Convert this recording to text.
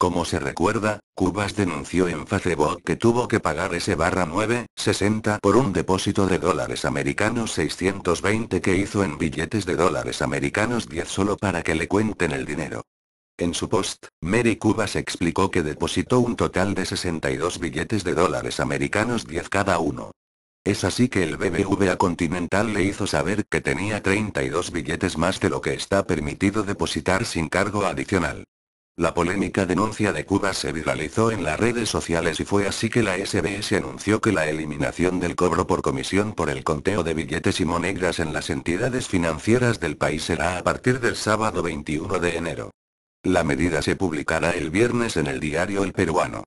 Como se recuerda, Cubas denunció en Facebook que tuvo que pagar ese barra 9,60 por un depósito de dólares americanos 620 que hizo en billetes de dólares americanos 10 solo para que le cuenten el dinero. En su post, Mary Cubas explicó que depositó un total de 62 billetes de dólares americanos 10 cada uno. Es así que el BBVA Continental le hizo saber que tenía 32 billetes más de lo que está permitido depositar sin cargo adicional. La polémica denuncia de Cuba se viralizó en las redes sociales y fue así que la SBS anunció que la eliminación del cobro por comisión por el conteo de billetes y monedas en las entidades financieras del país será a partir del sábado 21 de enero. La medida se publicará el viernes en el diario El Peruano.